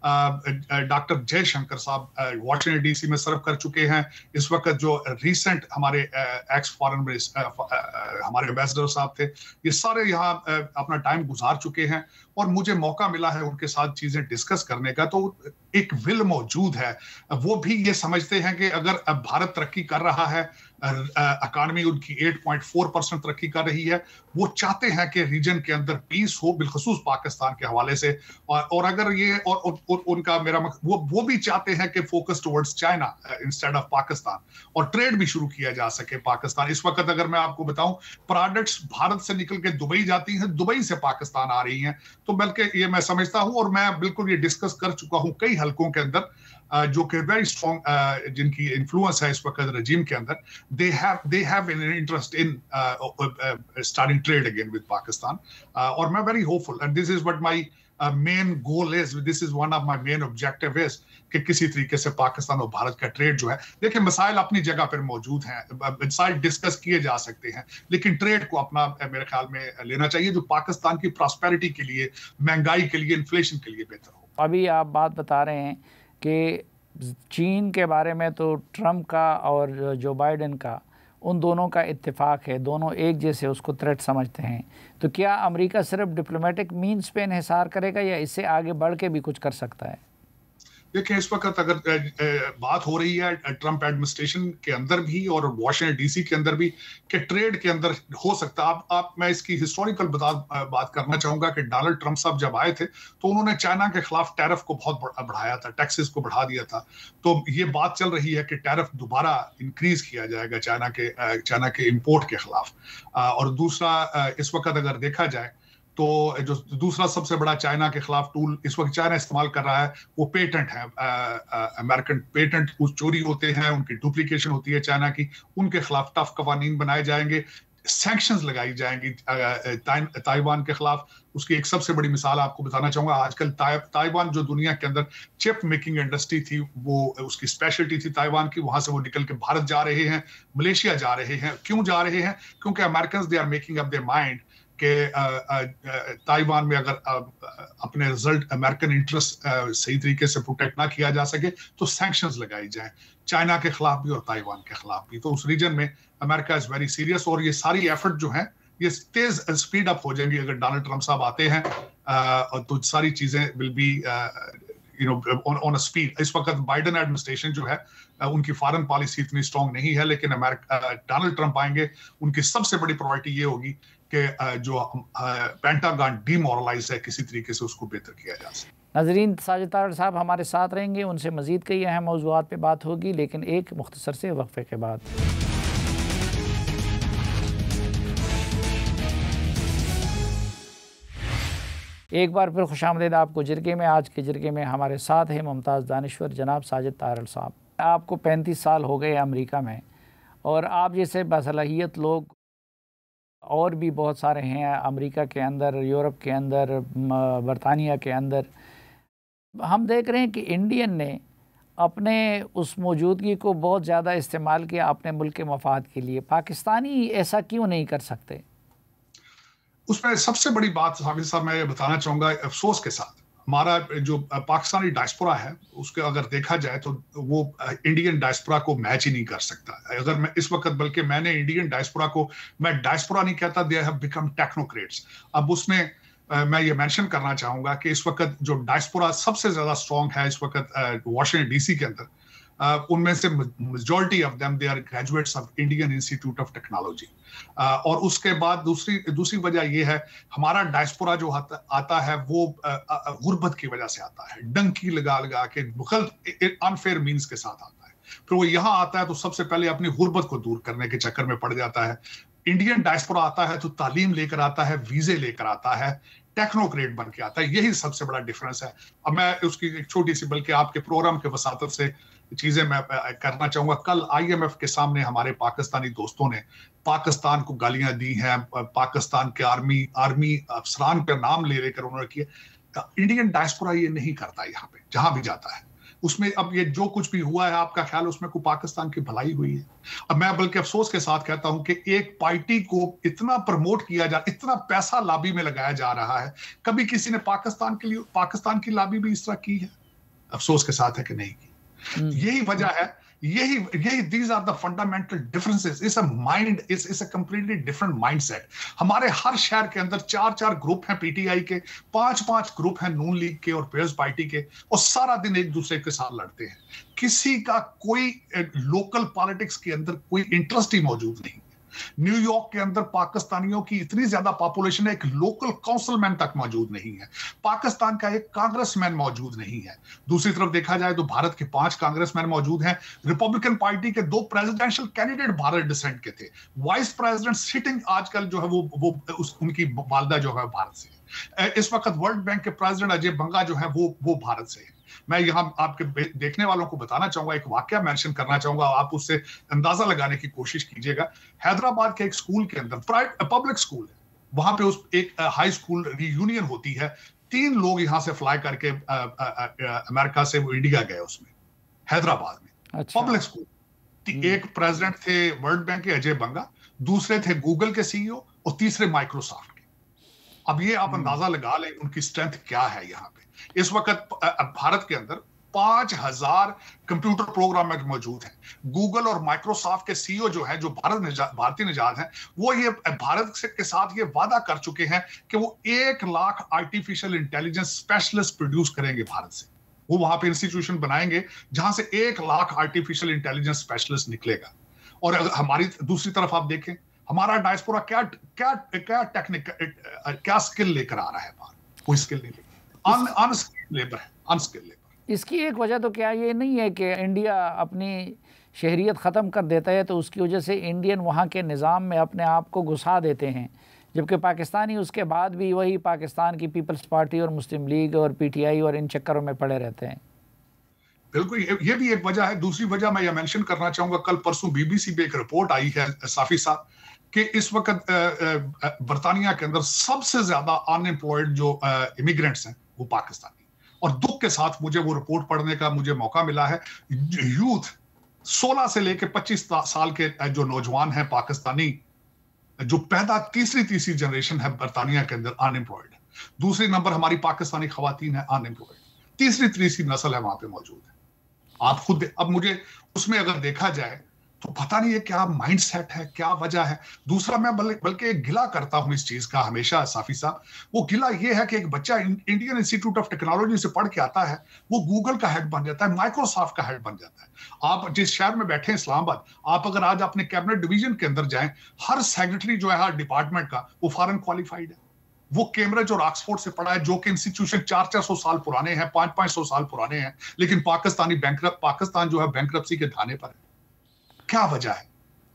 डॉक्टर शंकर साहब वॉशिंगटन डीसी में सर्व कर चुके हैं इस वक्त जो रीसेंट हमारे एक्स फॉरन हमारे एम्बेसडर साहब थे ये सारे यहाँ अपना टाइम गुजार चुके हैं और मुझे मौका मिला है उनके साथ चीजें डिस्कस करने का तो एक विल मौजूद है वो भी ये समझते हैं कि अगर भारत तरक्की कर रहा है अकानमी उनकी 8.4 परसेंट तरक्की कर रही है वो चाहते हैं कि रीजन के अंदर पीस हो बिलखसूस पाकिस्तान के हवाले से और, और अगर ये और, और, और उनका मेरा मक, वो वो भी चाहते हैं कि focus towards China instead of Pakistan और ट्रेड भी शुरू किया जा सके पाकिस्तान इस वक्त अगर मैं आपको बताऊं प्रोडक्ट्स भारत से निकल के दुबई जाती हैं दुबई से पाकिस्तान आ रही हैं तो बल्कि ये मैं समझता हूँ और मैं बिल्कुल ये डिस्कस कर चुका हूँ कई हल्कों के अंदर Uh, जो कि वेरी स्ट्रॉन्ग uh, जिनकी इन्फ्लुएंस है इस वक्त रजीम के अंदर they have they have an interest in starting trade again with Pakistan और मैं very hopeful and this is what my main goal is this is one of my main objective is कि किसी तरीके से पाकिस्तान और भारत का ट्रेड जो है देखिए मसाइल अपनी जगह पर मौजूद हैं मिसाइल डिस्कस किए जा सकते हैं लेकिन ट्रेड को अपना uh, मेरे ख्याल में लेना चाहिए जो पाकिस्तान की प्रॉस्पेरिटी के लिए महंगाई के लिए इन्फ्लेशन के लिए बेहतर हो अभी आप बात बता रहे हैं कि चीन के बारे में तो ट्रम्प का और जो बाइडन का उन दोनों का इत्तेफाक है दोनों एक जैसे उसको थ्रेट समझते हैं तो क्या अमेरिका सिर्फ डिप्लोमेटिक मींस पे इहिसार करेगा या इससे आगे बढ़ के भी कुछ कर सकता है देखिए इस वक्त अगर बात हो रही है ट्रंप एडमिनिस्ट्रेशन के अंदर भी और वॉशिंगटन डीसी के अंदर भी कि ट्रेड के अंदर हो सकता है आप आप मैं इसकी हिस्टोरिकल बात करना चाहूंगा कि डोनाल्ड ट्रंप साहब जब आए थे तो उन्होंने चाइना के खिलाफ टैरिफ को बहुत बढ़ाया था टैक्सेस को बढ़ा दिया था तो ये बात चल रही है कि टैरिफ दोबारा इंक्रीज किया जाएगा चाइना के चाइना के इम्पोर्ट के खिलाफ और दूसरा इस वक्त अगर देखा जाए तो जो दूसरा सबसे बड़ा चाइना के खिलाफ टूल इस वक्त चाइना इस्तेमाल कर रहा है वो पेटेंट है अमेरिकन पेटेंट चोरी होते हैं उनकी डुप्लीकेशन होती है चाइना की उनके खिलाफ टफ कवानीन बनाए जाएंगे सेंक्शन लगाई जाएंगी ताइवान के खिलाफ उसकी एक सबसे बड़ी मिसाल आपको बताना चाहूंगा आजकल ताइवान जो दुनिया के अंदर चिप मेकिंग इंडस्ट्री थी वो उसकी स्पेशलिटी थी ताइवान की वहां से वो निकल के भारत जा रहे हैं मलेशिया जा रहे हैं क्यों जा रहे हैं क्योंकि American they are making up they mind कि ताइवान में अगर अपने रिजल्ट अमेरिकन इंटरेस्ट सही तरीके से प्रोटेक्ट ना किया जा सके तो सैक्शन लगाई जाए चाइना के खिलाफ भी और ताइवान के खिलाफ भी तो उस रीजन में अमेरिका इज वेरी सीरियस और ये सारी एफर्ट जो है ये तेज स्पीड अप हो जाएंगी अगर डोनाल्ड ट्रंप साहब आते हैं तो सारी चीजें will be you know on a speed इस वक्त बाइडन एडमिनिस्ट्रेशन जो है उनकी फॉरेन पॉलिसी इतनी स्ट्रांग नहीं है लेकिन अमेरिका डोनाल्ड ट्रंप आएंगे उनकी सबसे बड़ी प्रायोरिटी ये होगी कि जो पेंटागन डीमोरलाइज है किसी तरीके से उसको बेहतर किया जा सके नजरीन साजिद साहब हमारे साथ रहेंगे उनसे मज़ीद कई अहम मौजूद पर बात होगी लेकिन एक मुख्तसर से वक्फे के बाद एक बार फिर खुश आमदेद आपको जिरगे में आज के जिरगे में हमारे साथ हैं मुमताज़ दानश्वर जनाब साजिद तारल साहब आपको पैंतीस साल हो गए अमेरिका में और आप जैसे बासलाहियत लोग और भी बहुत सारे हैं अमेरिका के अंदर यूरोप के अंदर बरतानिया के अंदर हम देख रहे हैं कि इंडियन ने अपने उस मौजूदगी को बहुत ज़्यादा इस्तेमाल किया अपने मुल्क के मफाद के लिए पाकिस्तानी ऐसा क्यों नहीं कर सकते उसमें सबसे बड़ी बात हामिद साहब मैं ये बताना चाहूंगा अफसोस के साथ हमारा जो पाकिस्तानी डायस्पोरा है उसके अगर देखा जाए तो वो इंडियन डायस्पोरा को मैच ही नहीं कर सकता अगर मैं इस वक्त बल्कि मैंने इंडियन डायस्पोरा को मैं डायस्पोरा नहीं कहता दे हैव बिकम टेक्नोक्रेट्स अब उसमें मैं ये मेंशन करना चाहूंगा कि इस वक्त जो डायस्पोरा सबसे ज्यादा स्ट्रांग है इस वक्त वॉशिंगटन डीसी के अंदर Uh, उनमें से majority of them they are graduates of Indian Institute of Technology और उसके बाद दूसरी दूसरी वजह यह है हमारा डायस्पोरा जो आता, आता है वो uh, uh, गुर्बत की वजह से आता है डंकी लगा लगा के गलत अनफेयर मीन्स के साथ आता है फिर वो यहाँ आता है तो सबसे पहले अपनी गुर्बत को दूर करने के चक्कर में पड़ जाता है इंडियन डायस्पोरा आता है तो तालीम लेकर आता है वीजे लेकर आता है टेक्नोक्रेट बन के आता है यही सबसे बड़ा डिफरेंस है अब मैं उसकी एक छोटी सी बल्कि आपके प्रोग्राम के वसात से चीजें मैं करना चाहूंगा कल आईएमएफ के सामने हमारे पाकिस्तानी दोस्तों ने पाकिस्तान को गालियां दी हैं पाकिस्तान के आर्मी आर्मी अफसरान पर नाम ले लेकर उन्होंने किया इंडियन डायस्पोरा ये नहीं करता यहाँ पे जहां भी जाता है उसमें अब ये जो कुछ भी हुआ है आपका ख्याल उसमें को पाकिस्तान की भलाई हुई है अब मैं बल्कि अफसोस के साथ कहता हूं कि एक पार्टी को इतना प्रमोट किया जा इतना पैसा लाबी में लगाया जा रहा है कभी किसी ने पाकिस्तान के लिए पाकिस्तान की लाबी भी इस तरह की है अफसोस के साथ है कि नहीं की Hmm. यही वजह है यही यही these are the fundamental differences is a mind इस इस अ कंप्लीटली डिफरेंट माइंडसेट हमारे हर शहर के अंदर चार चार ग्रुप हैं पीटीआई के पांच पांच ग्रुप हैं नून लीग के और पीएस पार्टी के और सारा दिन एक दूसरे के साथ लड़ते हैं किसी का कोई लोकल eh, पॉलिटिक्स के अंदर कोई इंटरेस्ट ही मौजूद नहीं न्यूयॉर्क के अंदर पाकिस्तानियों की इतनी ज्यादा पॉपुलेशन है एक लोकल काउंसिलमैन तक मौजूद नहीं है पाकिस्तान का एक कांग्रेस मौजूद नहीं है दूसरी तरफ देखा जाए तो भारत के पांच कांग्रेसमैन मौजूद हैं रिपब्लिकन पार्टी के दो प्रेजिडेंशियल कैंडिडेट भारत डिसेंट के थे वाइस प्रेसिडेंट सिटिंग आजकल जो है वो वो उस, उनकी वालदा जो है भारत से इस वक्त वर्ल्ड बैंक के प्रेसिडेंट अजय बंगा जो है वो वो भारत से है मैं यहाँ आपके देखने वालों को बताना चाहूंगा एक वाक्य मैंशन करना चाहूंगा आप उससे अंदाजा लगाने की कोशिश कीजिएगा हैदराबाद के एक स्कूल के अंदर प्राइवेट पब्लिक स्कूल है वहां पे उस एक हाई स्कूल रियूनियन होती है तीन लोग यहाँ से फ्लाई करके अमेरिका से वो इंडिया गए उसमें हैदराबाद में अच्छा। पब्लिक स्कूल हम्म। एक प्रेसिडेंट थे वर्ल्ड बैंक के अजय बंगा दूसरे थे गूगल के सीईओ e और तीसरे माइक्रोसॉफ्ट के अब ये आप हम्म। अंदाजा लगा लें उनकी स्ट्रेंथ क्या है यहाँ पे इस वक्त भारत के अंदर पांच हजार कंप्यूटर प्रोग्राम मौजूद हैं गूगल और माइक्रोसॉफ्ट के सीईओ जो है जो भारत निजा, भारतीय निजात हैं वो ये भारत से, के साथ ये वादा कर चुके हैं कि वो एक lakh artificial intelligence specialist produce करेंगे भारत से वो वहां पे इंस्टीट्यूशन बनाएंगे जहां से एक लाख आर्टिफिशियल इंटेलिजेंस स्पेशलिस्ट निकलेगा और हमारी दूसरी तरफ आप देखें हमारा डायस्पोरा क्या क्या क्या टेक्निक क्या स्किल लेकर आ रहा है बाहर कोई स्किल नहीं लेकर इसकी एक वजह तो क्या ये नहीं है कि इंडिया अपनी शहरीत ख़त्म कर देता है तो उसकी वजह से इंडियन वहाँ के निज़ाम में अपने आप को घुसा देते हैं जबकि पाकिस्तानी उसके बाद भी वही पाकिस्तान की पीपल्स पार्टी और मुस्लिम लीग और पीटीआई और इन चक्करों में पड़े रहते हैं बिल्कुल ये, भी एक वजह है दूसरी वजह मैं ये मेंशन करना चाहूंगा कल परसों बीबीसी पे एक रिपोर्ट आई है साफी साहब कि इस वक्त बरतानिया के अंदर सबसे ज्यादा अनएम्प्लॉयड जो इमिग्रेंट्स हैं वो पाकिस्तानी और दुख के साथ मुझे वो रिपोर्ट पढ़ने का मुझे मौका मिला है यूथ 16 से लेकर 25 साल के जो नौजवान हैं पाकिस्तानी जो पैदा तीसरी तीसरी जनरेशन है बरतानिया के अंदर अनएम्प्लॉयड दूसरी नंबर हमारी पाकिस्तानी खातन है अनएम्प्लॉयड तीसरी तीसरी नस्ल है वहां पे मौजूद है आप खुद अब मुझे उसमें अगर देखा जाए तो पता नहीं है क्या माइंड सेट है क्या वजह है दूसरा मैं बल्कि गिला करता हूं इस चीज का हमेशा साफी साहब वो गिला ये है कि एक बच्चा इंडियन इंस्टीट्यूट ऑफ टेक्नोलॉजी से पढ़ के आता है वो गूगल का हेड बन जाता है माइक्रोसॉफ्ट का हेड बन जाता है आप जिस शहर में बैठे हैं इस्लामाबाद आप अगर आज अपने कैबिनेट डिवीजन के अंदर जाए हर सेक्रेटरी जो है हर डिपार्टमेंट का वो फॉरन क्वालिफाइड है वो कैम्ब्रिज और ऑक्सफोर्ड से पढ़ा है जो कि इंस्टीट्यूशन चार चार सौ साल पुराने हैं पांच पांच सौ साल पुराने हैं लेकिन पाकिस्तानी बैंक पाकिस्तान जो है बैंक के धाने पर है क्या वजह है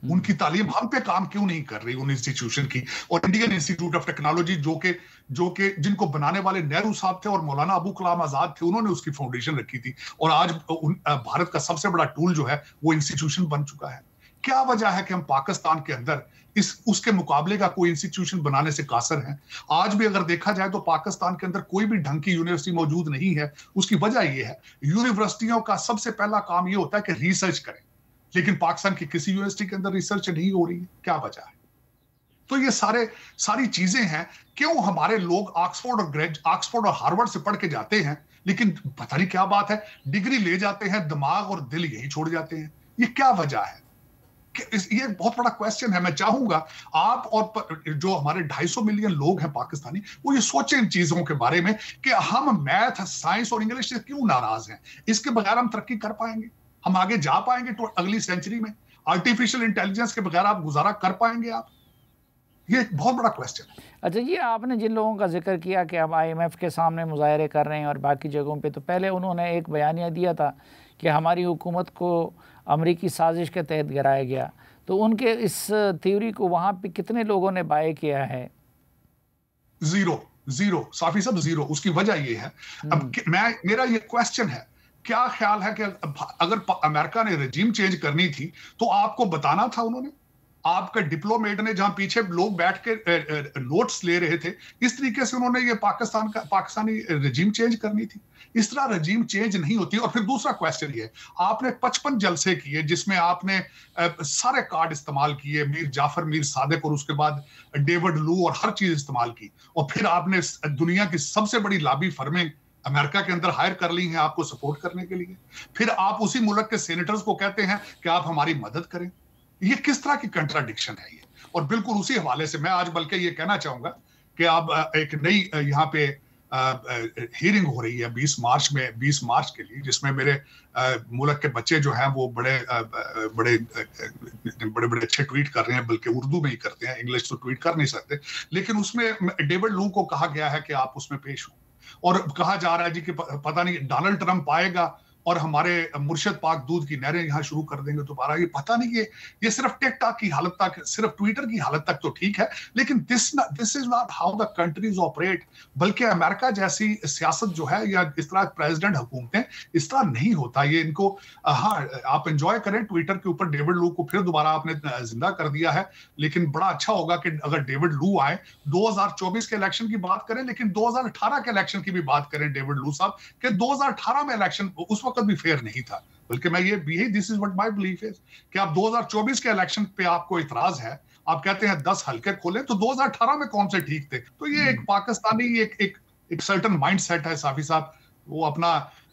हम्म। उनकी तालीम हम पे काम क्यों नहीं कर रही उन इंस्टीट्यूशन की और इंडियन इंस्टीट्यूट ऑफ टेक्नोलॉजी जो के जो के जिनको बनाने वाले नेहरू साहब थे और मौलाना अबू कलाम आजाद थे उन्होंने उसकी फाउंडेशन रखी थी और आज उन, भारत का सबसे बड़ा टूल जो है वो इंस्टीट्यूशन बन चुका है क्या वजह है कि हम पाकिस्तान के अंदर इस उसके मुकाबले का कोई इंस्टीट्यूशन बनाने से कासर है आज भी अगर देखा जाए तो पाकिस्तान के अंदर कोई भी ढंग की यूनिवर्सिटी मौजूद नहीं है उसकी वजह यह है यूनिवर्सिटियों का सबसे पहला काम ये होता है कि रिसर्च करें लेकिन पाकिस्तान की किसी यूनिवर्सिटी के अंदर रिसर्च नहीं हो रही है क्या वजह है तो ये सारे सारी चीजें हैं क्यों हमारे लोग ऑक्सफोर्ड और ग्रेज ऑक्सफोर्ड और हार्वर्ड से पढ़ के जाते हैं लेकिन पता नहीं क्या बात है डिग्री ले जाते हैं दिमाग और दिल यही छोड़ जाते हैं ये क्या वजह है ये बहुत बड़ा क्वेश्चन है मैं चाहूंगा आप और जो हमारे 250 मिलियन लोग हैं पाकिस्तानी वो ये सोचें इन चीजों के बारे में कि हम मैथ साइंस और इंग्लिश से क्यों नाराज हैं इसके बगैर हम तरक्की कर पाएंगे हम आगे जा पाएंगे तो अगली सेंचुरी में आर्टिफिशियल इंटेलिजेंस के बगैर आप गुजारा कर पाएंगे आप ये एक बहुत बड़ा क्वेश्चन है अच्छा ये आपने जिन लोगों का जिक्र किया कि अब आईएमएफ के सामने मुजाहरे कर रहे हैं और बाकी जगहों पे तो पहले उन्होंने एक बयानिया दिया था कि हमारी हुकूमत को अमरीकी साजिश के तहत गिराया गया तो उनके इस थ्योरी को वहाँ पे कितने लोगों ने बाय किया है जीरो जीरो साफी सब जीरो उसकी वजह ये है अब हम्म। मैं मेरा ये क्वेश्चन है क्या ख्याल है कि अगर अमेरिका ने रजीम चेंज करनी थी तो आपको बताना था उन्होंने आपके डिप्लोमेट ने जहां पीछे लोग बैठ के नोट्स ले रहे थे इस तरीके से उन्होंने ये पाकिस्तान का पाकिस्तानी रजीम चेंज करनी थी इस तरह रजीम चेंज नहीं होती और फिर दूसरा क्वेश्चन ये आपने पचपन जलसे किए जिसमें आपने सारे कार्ड इस्तेमाल किए मीर जाफर मीर सादिक और उसके बाद डेविड लू और हर चीज इस्तेमाल की और फिर आपने दुनिया की सबसे बड़ी लाबी फर्में अमेरिका के अंदर हायर कर ली हैं आपको सपोर्ट करने के लिए फिर आप उसी मुल्क के सेनेटर्स को कहते हैं कि आप हमारी मदद करें ये किस तरह की कंट्राडिक्शन है ये और बिल्कुल उसी हवाले से मैं आज बल्कि ये कहना चाहूंगा कि आप एक नई यहाँ पे हियरिंग हो रही है 20 मार्च में 20 मार्च के लिए जिसमें मेरे मुल्क के बच्चे जो हैं वो बड़े बड़े बड़े बड़े अच्छे ट्वीट कर रहे हैं बल्कि उर्दू में ही करते हैं इंग्लिश तो ट्वीट कर नहीं सकते लेकिन उसमें डेविड लू को कहा गया है कि आप उसमें पेश हों और कहा जा रहा है जी कि पता नहीं डोनाल्ड ट्रंप आएगा और हमारे मुर्शद पाक दूध की नहरें यहाँ शुरू कर देंगे दोबारा तो ये पता नहीं ये ये सिर्फ टिकटॉक की हालत तक सिर्फ ट्विटर की हालत तक तो ठीक है लेकिन this this is not how the countries operate बल्कि अमेरिका जैसी सियासत जो है या इस तरह प्रेसिडेंट हुकूमतें इस तरह नहीं होता ये इनको हाँ आप इंजॉय करें ट्विटर के ऊपर डेविड लू को फिर दोबारा आपने जिंदा कर दिया है लेकिन बड़ा अच्छा होगा कि अगर डेविड लू आए दो के इलेक्शन की बात करें लेकिन दो के इलेक्शन की भी बात करें डेविड लू साहब के दो में इलेक्शन उस वक्त वक्त भी फेयर नहीं था बल्कि मैं ये भी this is what my belief is कि आप 2024 के इलेक्शन पे आपको इतराज है आप कहते हैं दस हल्के खोले तो 2018 में कौन से ठीक थे तो ये एक हम्म। पाकिस्तानी एक एक एक सर्टन माइंड सेट है साफी साहब वो अपना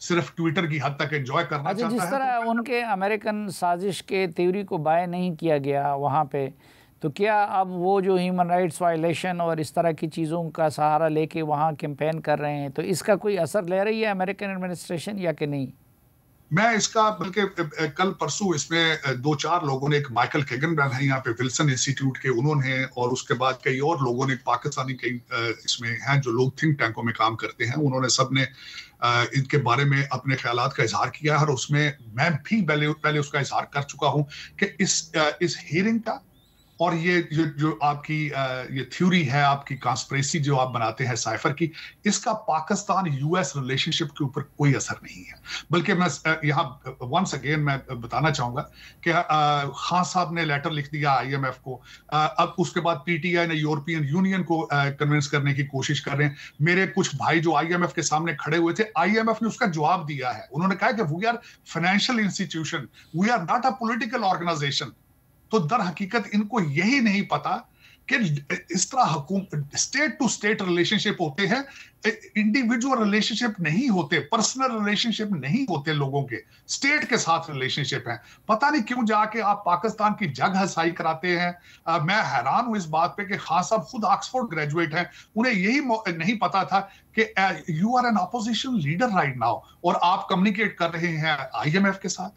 सिर्फ ट्विटर की हद तक एंजॉय करना अच्छा, चाहता जिस तरह है तो उनके अमेरिकन साजिश के थ्योरी को बाय नहीं किया गया वहाँ पे तो क्या अब वो जो ह्यूमन राइट्स वायलेशन और इस तरह की चीज़ों का सहारा लेके वहाँ कैंपेन कर रहे हैं तो इसका कोई असर ले रही है अमेरिकन एडमिनिस्ट्रेशन या कि नहीं मैं इसका बल्कि कल परसों इसमें दो चार लोगों ने एक माइकल केगन बैन है यहाँ पे विल्सन इंस्टीट्यूट के उन्होंने और उसके बाद कई और लोगों ने पाकिस्तानी कई इसमें हैं जो लोग थिंक टैंकों में काम करते हैं उन्होंने सब ने इनके बारे में अपने ख्याल का इजहार किया है और उसमें मैं भी पहले पहले उसका इजहार कर चुका हूँ कि इस इस हियरिंग का और ये जो जो आपकी ये थ्योरी है आपकी कॉन्स्परेसी जो आप बनाते हैं साइफर की इसका पाकिस्तान यूएस रिलेशनशिप के ऊपर कोई असर नहीं है बल्कि मैं यहाँ वंस अगेन मैं बताना चाहूंगा कि खान साहब ने लेटर लिख दिया आईएमएफ को अब उसके बाद पीटीआई ने यूरोपियन यूनियन को कन्विंस करने की कोशिश कर रहे हैं मेरे कुछ भाई जो आई के सामने खड़े हुए थे आई ने उसका जवाब दिया है उन्होंने कहा कि we are financial institution we are not a political organization तो दर हकीकत इनको यही नहीं पता कि इस तरह स्टेट टू स्टेट रिलेशनशिप होते हैं इंडिविजुअल रिलेशनशिप नहीं होते पर्सनल रिलेशनशिप नहीं होते लोगों के स्टेट के साथ रिलेशनशिप है पता नहीं क्यों जाके आप पाकिस्तान की जग हसाई कराते हैं आ, मैं हैरान हूं इस बात पे कि खान साहब खुद ऑक्सफोर्ड ग्रेजुएट हैं उन्हें यही नहीं पता था कि you are an opposition leader right now और आप कम्युनिकेट कर रहे हैं आई के साथ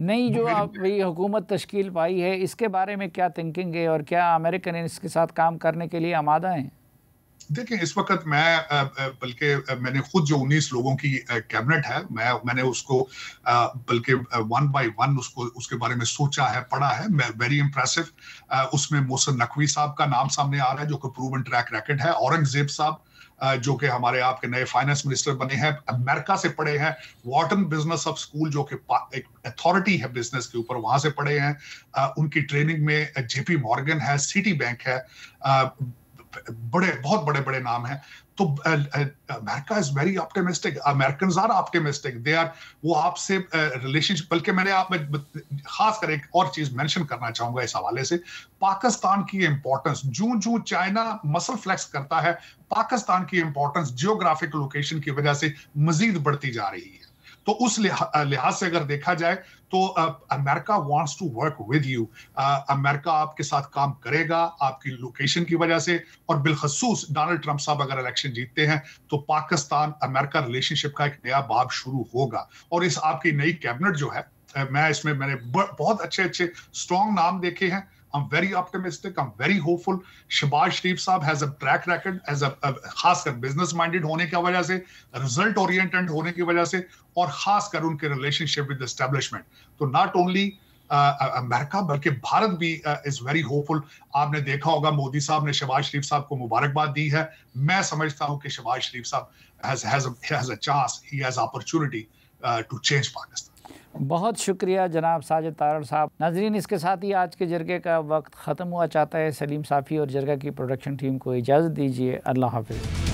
नई जो अभी हुकूमत तश्कील पाई है इसके बारे में क्या थिंकिंग है और क्या अमेरिकन इसके साथ काम करने के लिए आमादा हैं देखिए इस वक्त मैं बल्कि मैंने खुद जो 19 लोगों की कैबिनेट है मैं मैंने उसको बल्कि वन बाय वन उसको उसके बारे में सोचा है पढ़ा है वेरी इंप्रेसिव उसमें मोहसन नकवी साहब का नाम सामने आ रहा है जो कि प्रूव ट्रैक रैकेट है औरंगजेब साहब जो कि हमारे आपके नए फाइनेंस मिनिस्टर बने हैं अमेरिका से पढ़े हैं वॉटन बिजनेस ऑफ स्कूल जो कि एक अथॉरिटी है बिजनेस के ऊपर वहां से पढ़े हैं उनकी ट्रेनिंग में जेपी मॉर्गन है सिटी बैंक है बड़े बहुत बड़े बड़े नाम हैं तो America is very optimistic American are optimistic they are वो आपसे रिलेशनशिप बल्कि मैंने आप खास कर एक और चीज मेंशन करना चाहूंगा इस हवाले से पाकिस्तान की इंपॉर्टेंस जू जू चाइना मसल फ्लैक्स करता है पाकिस्तान की इंपॉर्टेंस जियोग्राफिक लोकेशन की वजह से मजीद बढ़ती जा रही है तो उस लिहाज से अगर देखा जाए तो America wants to work with you America आपके साथ काम करेगा आपकी लोकेशन की वजह से और बिलखसूस डोनाल्ड ट्रंप साहब अगर इलेक्शन जीतते हैं तो पाकिस्तान अमेरिका रिलेशनशिप का एक नया भाव शुरू होगा और इस आपकी नई कैबिनेट जो है मैं इसमें मैंने बहुत अच्छे अच्छे स्ट्रॉन्ग नाम देखे हैं I'm very optimistic. I'm very hopeful. Shabaz Sharif Saab has a track record as a, a खासकर बिजनेस माइंडेड होने की वजह से रिजल्ट ओरिएंटेड होने की वजह से और खासकर उनके रिलेशनशिप विद एस्टेब्लिशमेंट तो not only uh, uh, America बल्कि भारत भी इज वेरी होपफुल आपने देखा होगा मोदी साहब ने शबाज शरीफ साहब को मुबारकबाद दी है मैं समझता हूं कि शबाज शरीफ साहब has has has a chance ही has opportunity to change Pakistan बहुत शुक्रिया जनाब साजिद तारण साहब नाजरीन इसके साथ ही आज के जरगे का वक्त ख़त्म हुआ चाहता है सलीम साफ़ी और जरगा की प्रोडक्शन टीम को इजाज़त दीजिए अल्लाह हाफिज़